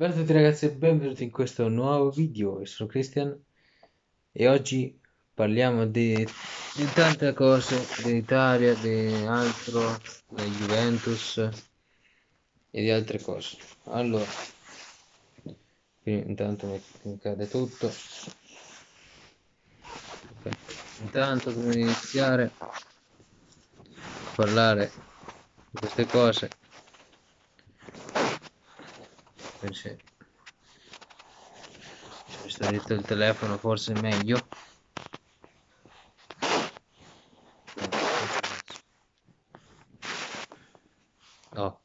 Ciao a tutti ragazzi e benvenuti in questo nuovo video, io sono Christian e oggi parliamo di, di tante cose, dell'Italia, di altro, della Juventus e di altre cose. Allora, intanto mi cade tutto. Okay. Intanto come iniziare a parlare di queste cose perché mi sta dietro il telefono forse è meglio no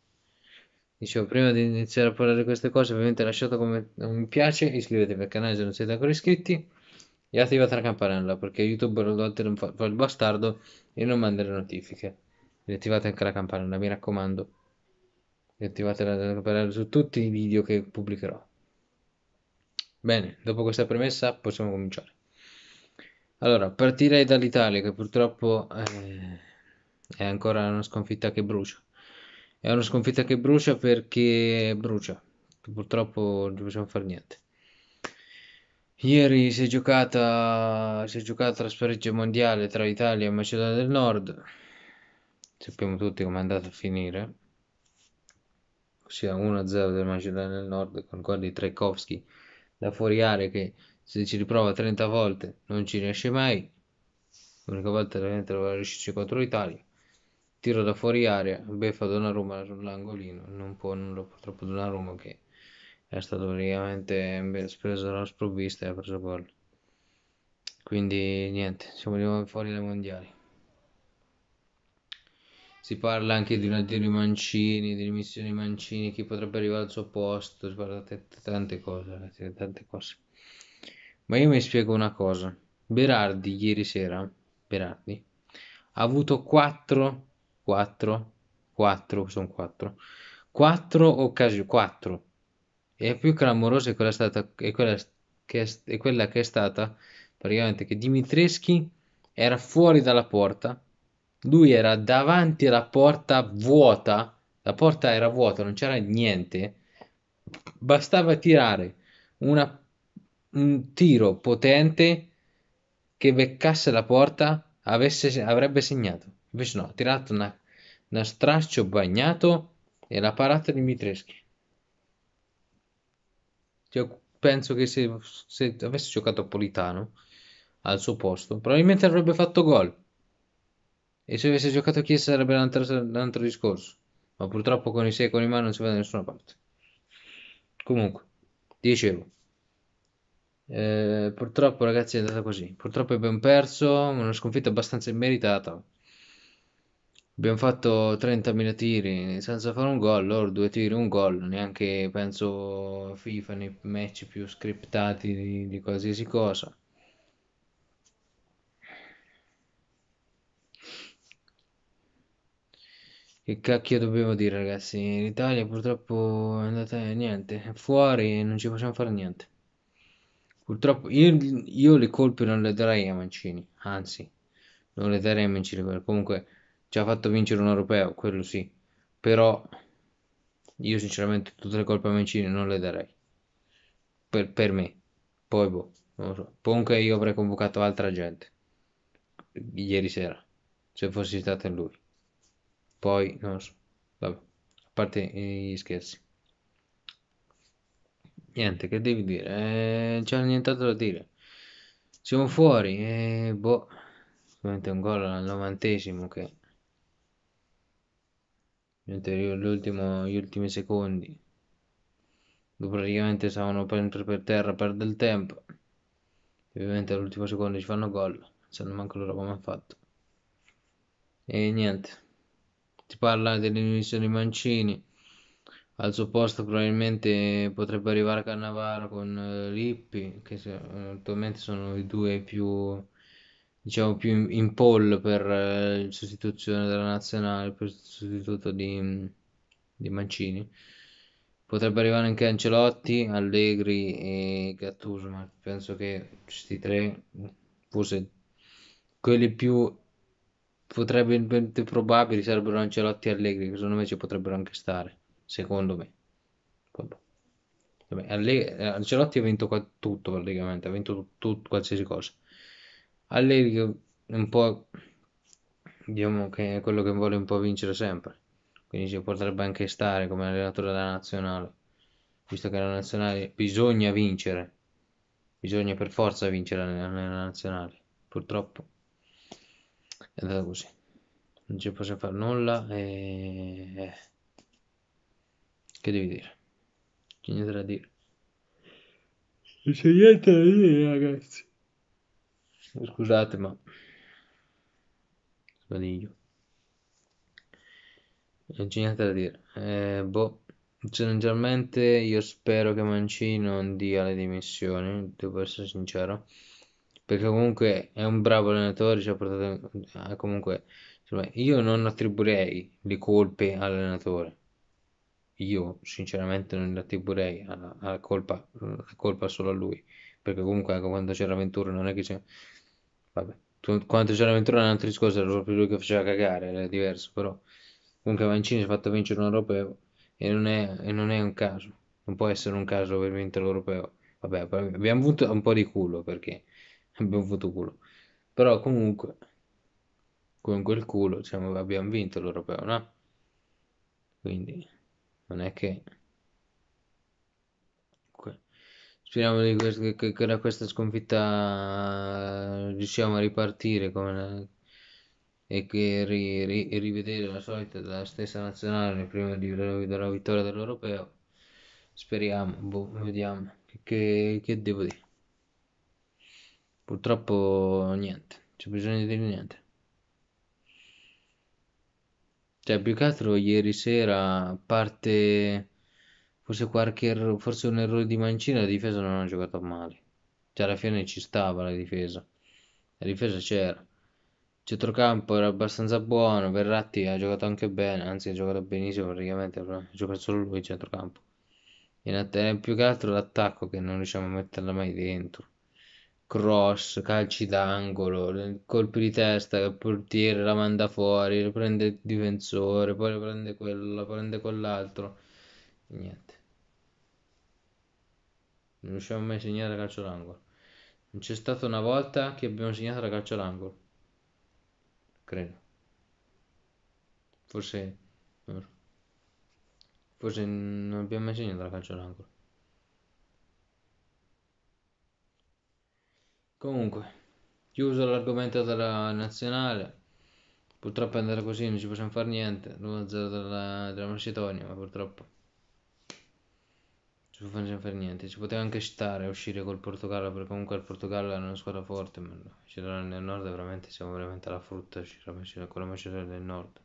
dicevo prima di iniziare a parlare di queste cose ovviamente lasciate come un mi piace iscrivetevi al canale se non siete ancora iscritti e attivate la campanella perché youtube a volte non fa, fa il bastardo e non manda le notifiche e attivate anche la campanella mi raccomando e attivate la campanella su tutti i video che pubblicherò. Bene, dopo questa premessa possiamo cominciare. Allora, partirei dall'Italia che purtroppo eh, è ancora una sconfitta che brucia. È una sconfitta che brucia perché brucia, purtroppo non possiamo fare niente. Ieri si è giocata, si è giocata la spareggia mondiale tra Italia e Macedonia del Nord. Sappiamo tutti come è andata a finire sia 1-0 del Macedonia del Nord con gol di Trekowski da fuori area che se ci riprova 30 volte non ci riesce mai. L'unica volta veramente lo riuscirci contro l'Italia. Tiro da fuori area, beffa Donnarumma sull'angolino, non può, non lo purtroppo Donnarumma che è stato praticamente speso dalla sprovvista e ha preso gol. Quindi niente, siamo arrivati fuori dai mondiali si parla anche di una di Mancini, di dimissioni Mancini, chi potrebbe arrivare al suo posto, si tante cose, tante cose. Ma io mi spiego una cosa. Berardi ieri sera, Berardi, ha avuto 4, 4, 4, sono 4, 4 occasioni, 4. E più clamorosa è quella, stata, è, quella che è, è quella che è stata, praticamente, che Dimitreschi era fuori dalla porta lui era davanti alla porta vuota, la porta era vuota, non c'era niente. Bastava tirare una, un tiro potente che beccasse la porta, avesse, avrebbe segnato. Invece no, ha tirato una, una straccio bagnato e l'ha parata di Mitreschi. Io penso che se, se avesse giocato a Politano al suo posto, probabilmente avrebbe fatto gol. E se avesse giocato Chiesa sarebbe un altro, un altro discorso. Ma purtroppo con i 6 e con i mani non si va da nessuna parte. Comunque, dicevo. Eh, purtroppo ragazzi è andata così. Purtroppo abbiamo perso una sconfitta abbastanza immeritata. Abbiamo fatto 30.000 tiri senza fare un gol, loro due tiri, un gol, neanche penso FIFA nei match più scriptati di, di qualsiasi cosa. Che cacchio dovevo dire, ragazzi? L'Italia purtroppo è andata niente, è fuori e non ci facciamo fare niente. Purtroppo io, io, le colpe non le darei a Mancini, anzi, non le darei a Mancini. Comunque ci ha fatto vincere un europeo, quello sì. Però io sinceramente tutte le colpe a Mancini non le darei. Per, per me. Poi boh, non lo so. Comunque io avrei convocato altra gente ieri sera, se fossi stato lui poi non so, vabbè, a parte gli scherzi. Niente, che devi dire? Eh, c'è nient'altro da dire. Siamo fuori, e eh, boh, sicuramente un gol al novantesimo che... Mentre gli ultimi secondi, dove praticamente stavano sempre per terra, perde il tempo. Ovviamente all'ultimo secondo ci fanno gol, se non manco loro come hanno fatto. E niente si parla dell'inizio Mancini al suo posto probabilmente potrebbe arrivare Cannavaro con eh, Lippi che eh, attualmente sono i due più diciamo più in, in poll per eh, sostituzione della nazionale per sostituto di, di Mancini potrebbe arrivare anche Ancelotti, Allegri e Gattuso ma penso che questi tre forse quelli più potrebbe più probabili sarebbero Ancelotti e Allegri, che secondo me ci potrebbero anche stare, secondo me. Vabbè, Alleg- Ancelotti ha vinto qua, tutto praticamente, ha vinto tutto, tutto, qualsiasi cosa. Allegri è un po' diciamo che è quello che vuole un po' vincere sempre, quindi ci potrebbe anche stare come allenatore della nazionale, visto che la nazionale bisogna vincere, bisogna per forza vincere nella nazionale, purtroppo è andata così. Non ci possiamo fare nulla e... Eh. Che devi dire? C'è niente da dire. Non c'è niente da dire, ragazzi. Scusate, ma... Sbadiglio. Non c'è niente da dire. Eh, boh. Sinceramente io spero che Mancini non dia le dimissioni, devo essere sincero perché comunque è un bravo allenatore, ci ha portato a, comunque insomma, io non attribuirei le colpe all'allenatore. Io sinceramente non attribuirei alla, alla colpa, la colpa solo a lui, perché comunque anche ecco, quando c'era Ventura non è che c'è vabbè, quando c'era Ventura è un altro discorso, era proprio lui che faceva cagare, era diverso, però comunque Mancini si è fatto vincere un europeo e non è, e non è un caso, non può essere un caso per vincere l'europeo. Vabbè, abbiamo avuto un po' di culo perché abbiamo avuto culo. Però comunque, con quel culo diciamo, abbiamo vinto l'Europeo, no? Quindi non è che... Speriamo che, che, che da questa sconfitta riusciamo a ripartire una... e che ri, ri, rivedere la solita della stessa nazionale prima di, della vittoria dell'Europeo. Speriamo, boh, vediamo che, che devo dire. Purtroppo niente, c'è bisogno di dire niente. Cioè, più che altro ieri sera, a parte forse qualche erro, forse un errore di mancina, la difesa non ha giocato male. Cioè, alla fine ci stava la difesa. La difesa c'era. Centrocampo era abbastanza buono, Verratti ha giocato anche bene, anzi ha giocato benissimo praticamente, ha giocato solo lui in centrocampo. In più che altro l'attacco che non riusciamo a metterla mai dentro cross, calci d'angolo, colpi di testa il portiere la manda fuori, prende il difensore, poi prende quello, prende quell'altro. Niente. Non riusciamo mai a segnare calcio d'angolo. Non c'è stata una volta che abbiamo segnato la calcio d'angolo. Credo. Forse... Forse non abbiamo mai segnato la calcio d'angolo. Comunque, chiuso l'argomento della nazionale, purtroppo è andata così, non ci possiamo fare niente. l1 0 della, della Macedonia, ma purtroppo non ci possiamo fare niente. Ci poteva anche stare a uscire col Portogallo, perché comunque il Portogallo è una squadra forte, ma no. nel nord veramente siamo veramente alla frutta, c'era con la Macedonia del nord.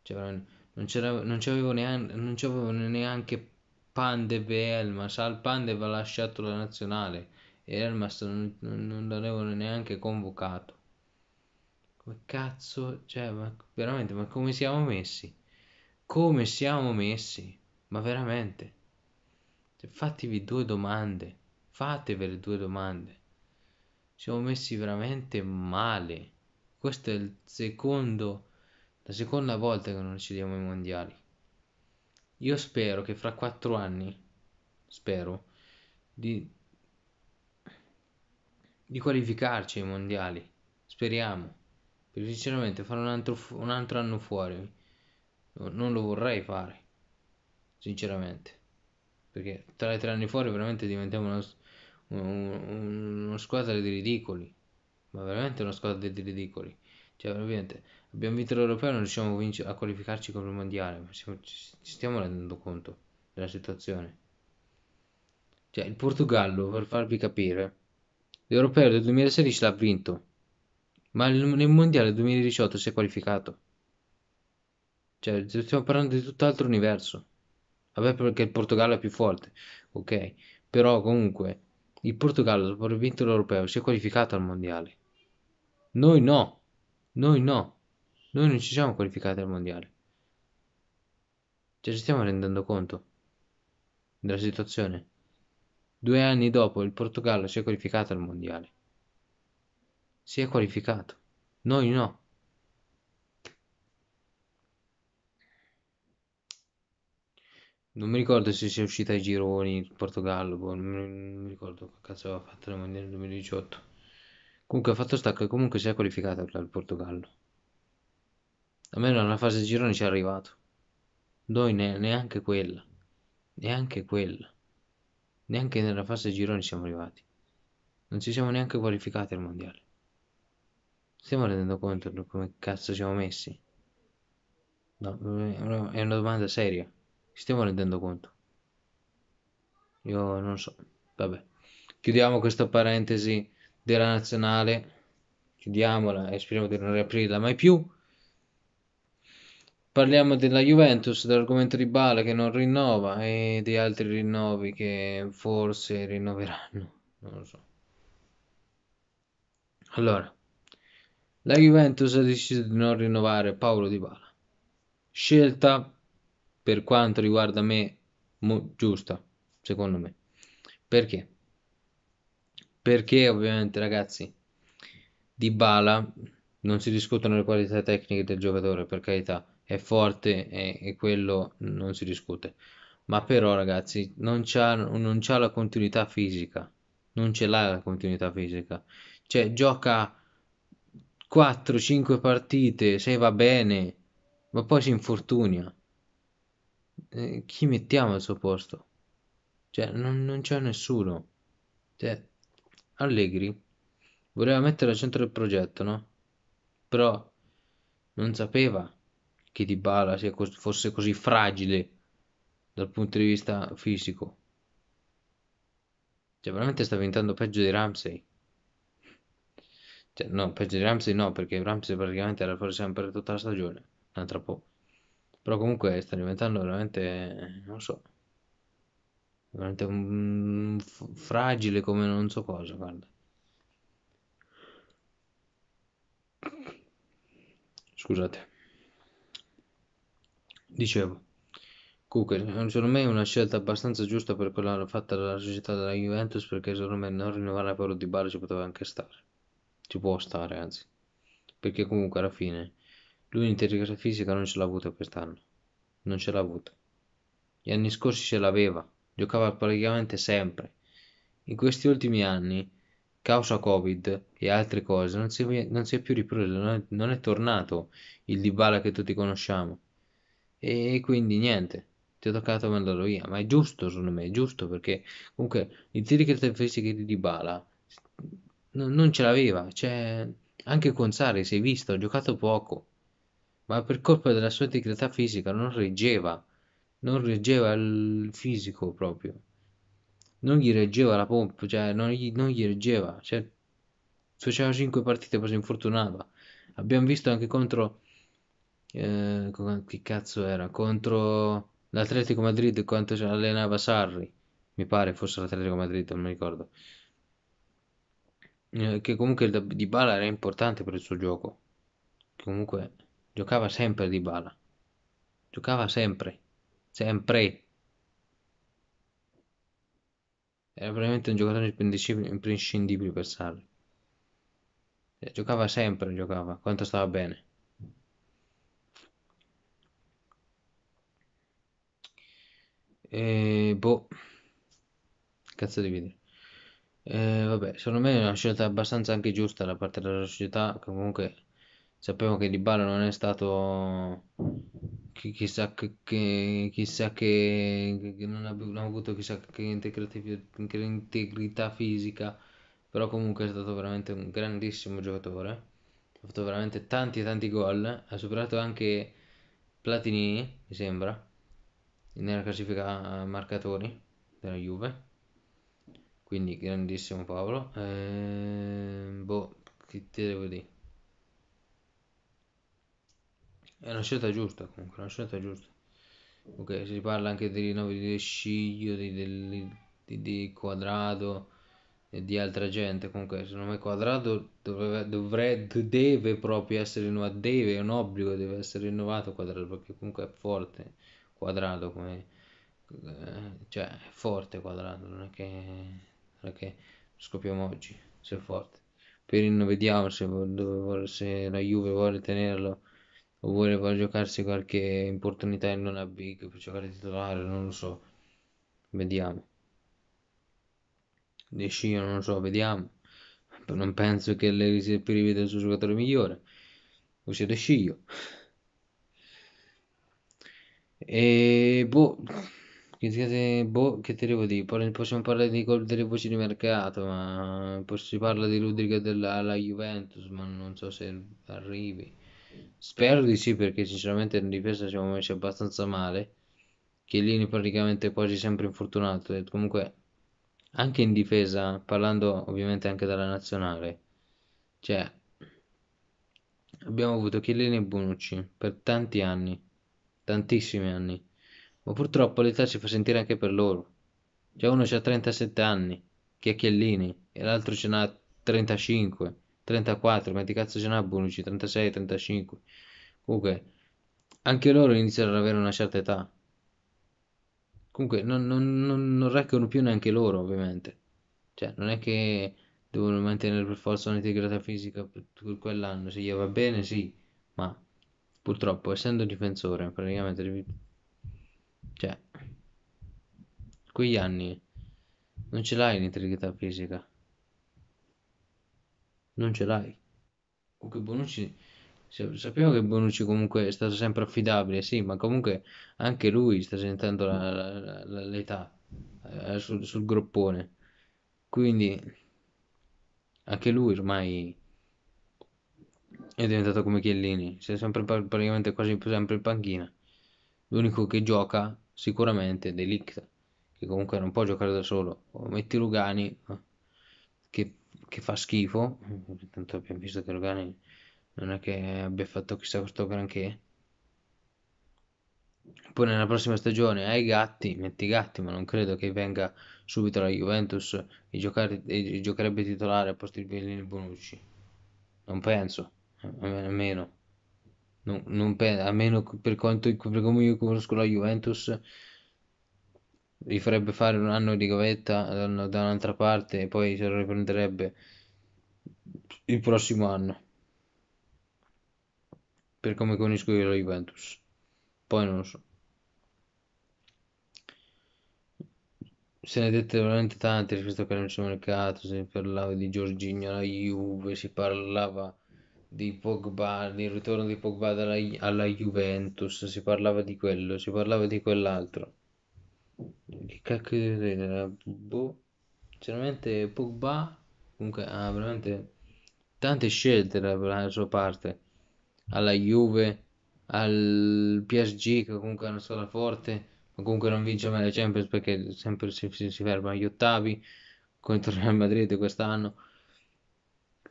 Cioè, non, c'era, non c'avevo neanche, non c'avevo neanche Pandev Elmas, al Pandev ha lasciato la nazionale e l'Elmas non, non l'avevano neanche convocato. Come cazzo, cioè, ma veramente, ma come siamo messi? Come siamo messi? Ma veramente? Cioè, fatevi due domande, fatevele due domande. Siamo messi veramente male. Questo è il secondo, la seconda volta che non uccidiamo i mondiali. Io spero che fra quattro anni, spero, di di qualificarci ai mondiali. Speriamo. Perché sinceramente fare un altro, un altro anno fuori non lo vorrei fare. Sinceramente. Perché tra i tre anni fuori veramente diventiamo una, un, una squadra di ridicoli. Ma veramente una squadra di ridicoli. Cioè, veramente, abbiamo vinto l'Europeo e non riusciamo a, vinc- a qualificarci come mondiale. Ma siamo, ci, ci stiamo rendendo conto della situazione. Cioè, il Portogallo, per farvi capire, L'Europeo del 2016 l'ha vinto, ma nel Mondiale 2018 si è qualificato. Cioè, stiamo parlando di tutt'altro universo. Vabbè, perché il Portogallo è più forte, ok? Però comunque, il Portogallo, dopo aver vinto l'Europeo, si è qualificato al Mondiale. Noi no, noi no, noi non ci siamo qualificati al Mondiale. Cioè, ci stiamo rendendo conto della situazione? Due anni dopo il Portogallo si è qualificato al mondiale. Si è qualificato. Noi no. Non mi ricordo se sia uscita ai gironi il Portogallo, boh, non mi ricordo che cazzo aveva fatto nel 2018. Comunque, ha fatto sta che comunque si è qualificato il Portogallo. Almeno nella fase di gironi ci è arrivato. Noi ne neanche quella. Neanche quella. Neanche nella fase gironi siamo arrivati. Non ci siamo neanche qualificati al mondiale. Stiamo rendendo conto di come cazzo siamo messi? No, è una domanda seria. Stiamo rendendo conto? Io non so. Vabbè. Chiudiamo questa parentesi della nazionale. Chiudiamola e speriamo di non riaprirla mai più. Parliamo della Juventus, dell'argomento di Bala che non rinnova e di altri rinnovi che forse rinnoveranno, non lo so. Allora, la Juventus ha deciso di non rinnovare Paolo Di Bala. Scelta, per quanto riguarda me, giusta, secondo me. Perché? Perché ovviamente ragazzi, Di Bala non si discutono le qualità tecniche del giocatore, per carità, è forte e, e quello non si discute. Ma però, ragazzi, non c'ha, non c'ha la continuità fisica. Non ce l'ha la continuità fisica. Cioè, gioca 4-5 partite, se va bene, ma poi si infortuna. Eh, chi mettiamo al suo posto? Cioè, non, non c'è nessuno. Cioè, Allegri voleva mettere al centro del progetto, no? però non sapeva che Dybala fosse così fragile dal punto di vista fisico. Cioè, veramente sta diventando peggio di Ramsey. Cioè, no, peggio di Ramsey no, perché Ramsey praticamente era forse sempre tutta la stagione, un'altra ah, po'. Però comunque sta diventando veramente, non so, veramente un, fragile come non so cosa, guarda. Scusate. Dicevo, Cooker, secondo me è una scelta abbastanza giusta per quella fatta dalla società della Juventus perché secondo me non rinnovare per Di Bala ci poteva anche stare. Ci può stare, anzi. Perché comunque alla fine lui l'integrità fisica non ce l'ha avuta quest'anno. Non ce l'ha avuta. Gli anni scorsi ce l'aveva, giocava praticamente sempre. In questi ultimi anni causa Covid e altre cose non si, è, non si è più ripreso, non è, non è, tornato il Dybala che tutti conosciamo. E quindi niente, ti ho toccato mandarlo via, ma è giusto secondo me, è giusto perché comunque i tiri che caratteristiche di Dybala non, non ce l'aveva, cioè anche con Sari si è visto, ha giocato poco, ma per colpa della sua integrità fisica non reggeva, non reggeva il fisico proprio non gli reggeva la pompa, cioè non gli, non gli reggeva, cioè, faceva 5 partite poi si infortunava. Abbiamo visto anche contro, eh, che cazzo era, contro l'Atletico Madrid quanto ce allenava Sarri, mi pare fosse l'Atletico Madrid, non mi ricordo. Eh, che comunque Di Bala era importante per il suo gioco, comunque giocava sempre Di Bala, giocava sempre, sempre Era veramente un giocatore imprescindibile per Sarri. Eh, giocava sempre, giocava, quanto stava bene. E boh, cazzo di video. E eh, vabbè, secondo me è una scelta abbastanza anche giusta da parte della società che comunque Sappiamo che di Dybala non è stato chissà che, che, chissà che, che non, ha, avuto chissà che integrità fisica, però comunque è stato veramente un grandissimo giocatore. Ha fatto veramente tanti tanti gol, ha superato anche Platinini mi sembra, nella classifica eh, marcatori della Juve. Quindi grandissimo Paolo. Eh, boh, che te devo dire? È una scelta giusta comunque, una scelta giusta. Ok, si parla anche dei rinnovi di Sciglio, di, di, di, di Quadrado e di altra gente. Comunque, secondo me quadrato dovrebbe, deve proprio essere rinnovato, deve, è un obbligo, deve essere rinnovato quadrato perché comunque è forte quadrato come... Eh, cioè è forte quadrato non è che, non è che scopriamo oggi se è forte. Per vediamo se, se la Juve vuole tenerlo oppure può giocarsi qualche opportunità in una big per giocare titolare, non lo so. Vediamo. De io non lo so, vediamo. Non penso che lei sia più rivede il suo giocatore migliore. O sia De Scio. E boh, che, boh, che te devo dire? possiamo parlare di colpi delle voci di mercato, ma si parla di Rudiger della Juventus, ma non so se arrivi. Spero di sì, perché sinceramente in difesa siamo messi abbastanza male. Chiellini praticamente quasi sempre infortunato. E comunque, anche in difesa, parlando ovviamente anche della nazionale, cioè, abbiamo avuto Chiellini e Bonucci per tanti anni, tantissimi anni. Ma purtroppo l'età si fa sentire anche per loro. Già uno c'ha 37 anni, che è Chiellini, e l'altro ce n'ha 35 34, ma di cazzo ce n'ha Bonucci, 36, 35. Comunque, anche loro iniziano ad avere una certa età. Comunque, non, non, non, non raccono più neanche loro, ovviamente. Cioè, non è che devono mantenere per forza un'integrità fisica per quell'anno. Se gli va bene, sì, ma purtroppo, essendo difensore, praticamente... Cioè, quegli anni non ce l'hai l'integrità fisica non ce l'hai. Comunque Bonucci, sappiamo che Bonucci comunque è stato sempre affidabile, sì, ma comunque anche lui sta sentendo la, la, la, l'età eh, sul, sul groppone. Quindi anche lui ormai è diventato come Chiellini, si è sempre praticamente quasi sempre in panchina. L'unico che gioca sicuramente è Delict, che comunque non può giocare da solo. O metti Lugani, eh, che che fa schifo, mm-hmm. tanto abbiamo visto che Logani non è che abbia fatto chissà questo granché. Poi nella prossima stagione hai gatti, metti gatti, ma non credo che venga subito la Juventus e, giocare, e giocherebbe titolare a posto di Bellini e Bonucci. Non penso, eh, almeno. Non, non penso, almeno per, quanto, per come io conosco la Juventus gli farebbe fare un anno di gavetta eh, da un'altra parte e poi se lo riprenderebbe il prossimo anno per come conosco io la Juventus poi non lo so se ne è dette veramente tante rispetto a calcio mercato si parlava di Giorginio alla Juve si parlava di Pogba del ritorno di Pogba alla Juventus si parlava di quello si parlava di quell'altro cacchio di credere, boh. Sinceramente Pogba comunque ha veramente tante scelte dalla sua parte. Alla Juve, al PSG che comunque è una squadra forte, ma comunque non vince mai la Champions perché sempre si, si, si ferma agli ottavi contro il Real Madrid quest'anno.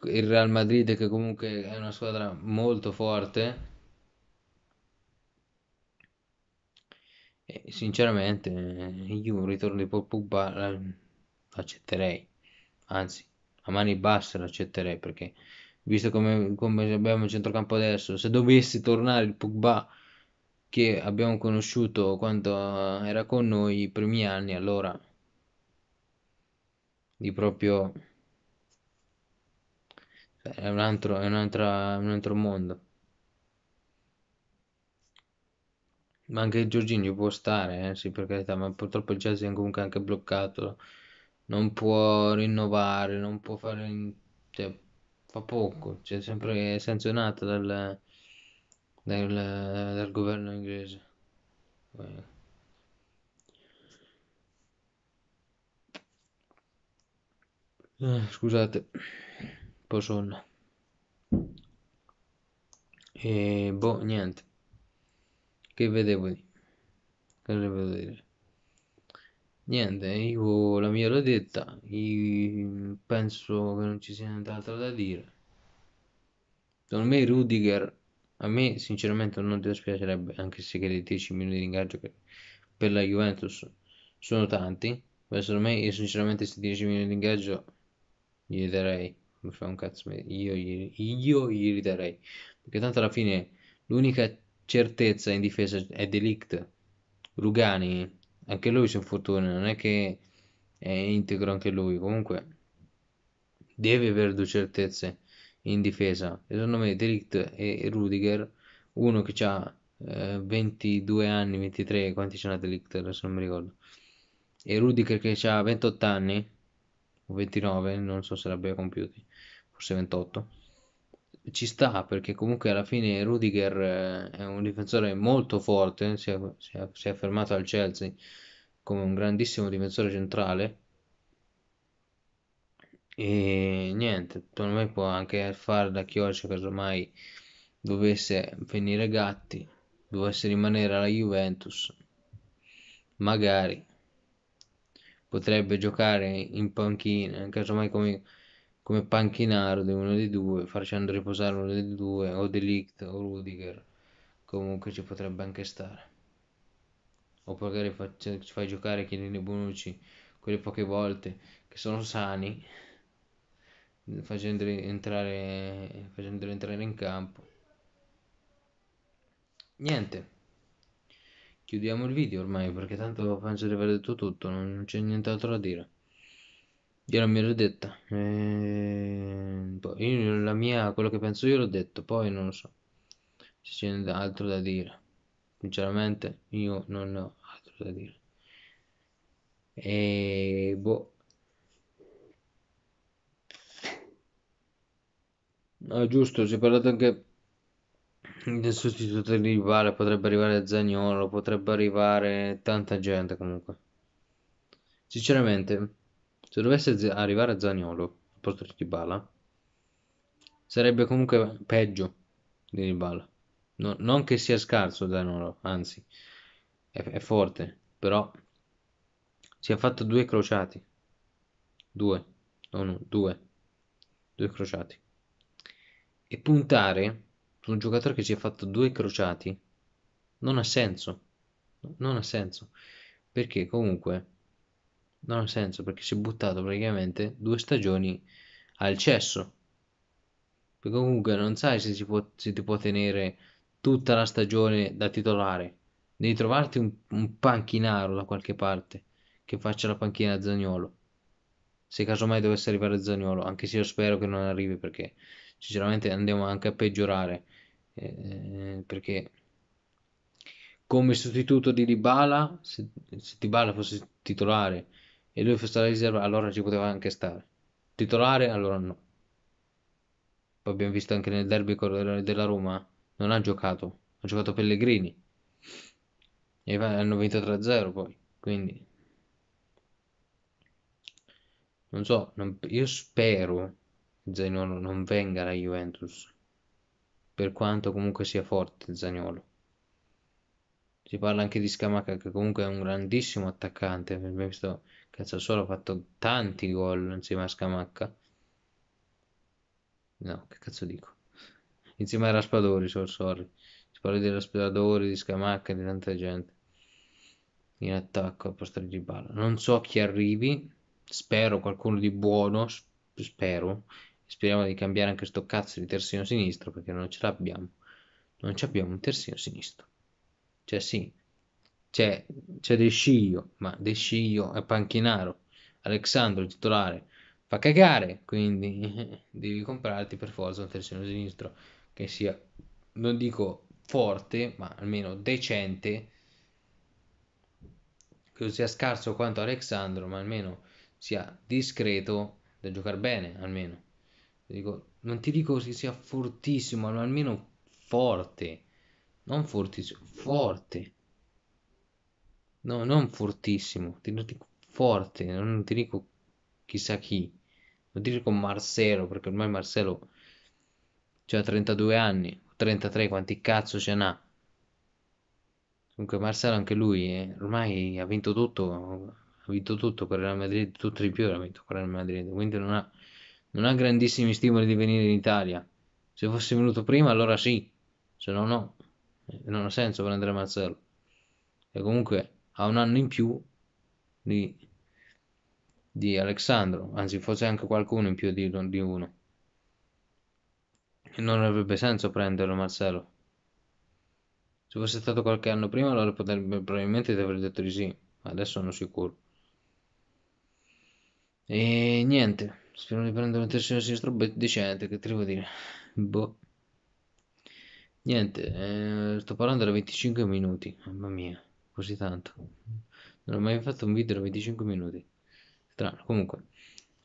Il Real Madrid che comunque è una squadra molto forte E sinceramente io un ritorno di Paul Pogba l'accetterei, anzi a mani basse l'accetterei perché visto come, come abbiamo il centrocampo adesso, se dovesse tornare il Pogba che abbiamo conosciuto quando era con noi i primi anni, allora di proprio cioè, è un altro, è un, altro, è un altro mondo. Ma anche Giorgini può stare, eh, sì, per carità, ma purtroppo il Chelsea è comunque anche bloccato. Non può rinnovare, non può fare... Cioè, fa poco, cioè, sempre è sanzionato dal, dal, dal governo inglese. Beh. scusate, un po' sonno. E boh, niente che vedevo lì cosa dire niente io la mia l'ho detta io penso che non ci sia nient'altro da dire secondo me Rudiger a me sinceramente non dispiacerebbe anche se che 10 minuti di ingaggio che per la Juventus sono tanti ma secondo me io sinceramente se 10 minuti di ingaggio gli darei mi fa un cazzo io, io, io gli darei perché tanto alla fine l'unica certezza in difesa è Delict. Rugani, anche lui si infortuna, non è che è integro anche lui, comunque deve avere due certezze in difesa. Secondo me Delict e Rudiger, uno che ha eh, 22 anni, 23, quanti c'è Delict adesso non mi ricordo, e Rudiger che ha 28 anni, o 29, non so se l'abbia compiuto, forse 28 ci sta perché comunque alla fine Rudiger eh, è un difensore molto forte, si è, si è, si è affermato al Chelsea come un grandissimo difensore centrale e niente, secondo me può anche fare da Chioccio casomai dovesse venire Gatti, dovesse rimanere alla Juventus, magari potrebbe giocare in panchina, casomai come come panchinaro di uno dei due, facendo riposare uno dei due, o Delict o Rudiger, comunque ci potrebbe anche stare. O magari ci fai giocare Chiellini e Bonucci quelle poche volte che sono sani, facendoli entrare, facendoli entrare in campo. Niente. Chiudiamo il video ormai perché tanto penso di aver detto tutto, non c'è nient'altro da dire. Io non me l'ho detta. Eh, io la mia, quello che penso io l'ho detto, poi non so se c'è altro da dire. Sinceramente, io non ho altro da dire. E boh. No, giusto, si è parlato anche del sostituto di rivale, potrebbe arrivare Zagnolo, potrebbe arrivare tanta gente comunque. Sinceramente se dovesse arrivare a Zaniolo al posto di Dybala, sarebbe comunque peggio di Dybala. No, non che sia scarso Zaniolo, anzi, è, è forte, però si è fatto due crociati. Due, no, no, due. Due crociati. E puntare su un giocatore che si è fatto due crociati non ha senso. Non ha senso. Perché comunque non ha senso perché si è buttato praticamente due stagioni al cesso. Perché comunque non sai se, può, se ti può tenere tutta la stagione da titolare. Devi trovarti un, un panchinaro da qualche parte che faccia la panchina a Zagnolo. Se casomai dovesse arrivare a Zagnolo, anche se io spero che non arrivi perché sinceramente andiamo anche a peggiorare. Eh, perché come sostituto di Dybala, se, se Dybala fosse titolare e lui fosse la riserva, allora ci poteva anche stare. Titolare, allora no. Poi abbiamo visto anche nel derby della Roma, non ha giocato, ha giocato Pellegrini. E hanno vinto 3-0 poi, quindi... Non so, non, io spero che Zagnolo non venga alla Juventus, per quanto comunque sia forte Zagnolo. Si parla anche di Scamaca, che comunque è un grandissimo attaccante, abbiamo visto Cazzo, ha fatto tanti gol insieme a Scamacca. No, che cazzo dico? Insieme a Raspadori, so, sorry. Si parla di Raspadori, di Scamacca, di tanta gente. In attacco a postare di palla. Non so chi arrivi. Spero qualcuno di buono. Spero. Speriamo di cambiare anche sto cazzo di terzino sinistro perché non ce l'abbiamo. Non ce l'abbiamo un terzino sinistro. Cioè sì, c'è, cioè, c'è De Sciglio, ma De Sciglio è panchinaro, Alexandro il titolare fa cagare, quindi devi comprarti per forza un terzino sinistro che sia, non dico forte, ma almeno decente, che non sia scarso quanto Alexandro, ma almeno sia discreto da giocare bene, almeno. Dico, non ti dico che sia fortissimo, ma almeno forte. Non fortissimo, forte. No, non fortissimo, ti dico forte, non ti dico chissà chi. Non ti dico Marcelo, perché ormai Marcelo ha 32 anni, 33, quanti cazzo ce n'ha? Comunque Marcelo anche lui, eh, ormai ha vinto tutto, ha vinto tutto per la Madrid, tutto di più ha vinto per la Madrid, quindi non ha, non ha grandissimi stimoli di venire in Italia. Se fosse venuto prima allora sì, se no no, eh, non ha senso a Marcelo. E comunque ha un anno in più di, di Alexandro, anzi forse anche qualcuno in più di, di uno. E non avrebbe senso prenderlo Marcello. Se fosse stato qualche anno prima allora potrebbe, probabilmente ti avrei detto di sì, ma adesso sono sicuro. E niente, spero di prendere un terzino sinistro decente, che ti devo dire. Boh. Niente, eh, sto parlando da 25 minuti, mamma mia così tanto. Non ho mai fatto un video da 25 minuti. Strano, comunque.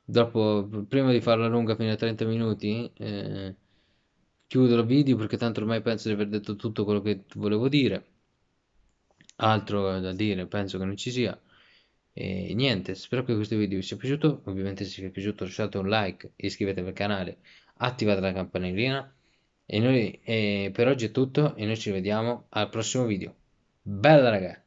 Dopo, prima di farla lunga fino a 30 minuti, eh, chiudo il video perché tanto ormai penso di aver detto tutto quello che volevo dire. Altro da dire penso che non ci sia. E niente, spero che questo video vi sia piaciuto. Ovviamente se vi è piaciuto lasciate un like, iscrivetevi al canale, attivate la campanellina. E noi eh, per oggi è tutto e noi ci vediamo al prossimo video. Bella ragazzi!